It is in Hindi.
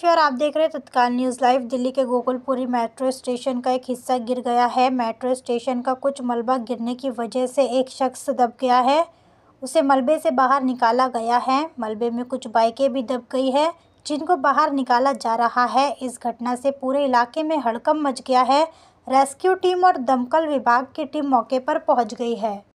फिर आप देख रहे हैं तत्काल न्यूज़ लाइव दिल्ली के गोकुलपुरी मेट्रो स्टेशन का एक हिस्सा गिर गया है मेट्रो स्टेशन का कुछ मलबा गिरने की वजह से एक शख्स दब गया है उसे मलबे से बाहर निकाला गया है मलबे में कुछ बाइकें भी दब गई है जिनको बाहर निकाला जा रहा है इस घटना से पूरे इलाके में हड़कम मच गया है रेस्क्यू टीम और दमकल विभाग की टीम मौके पर पहुंच गई है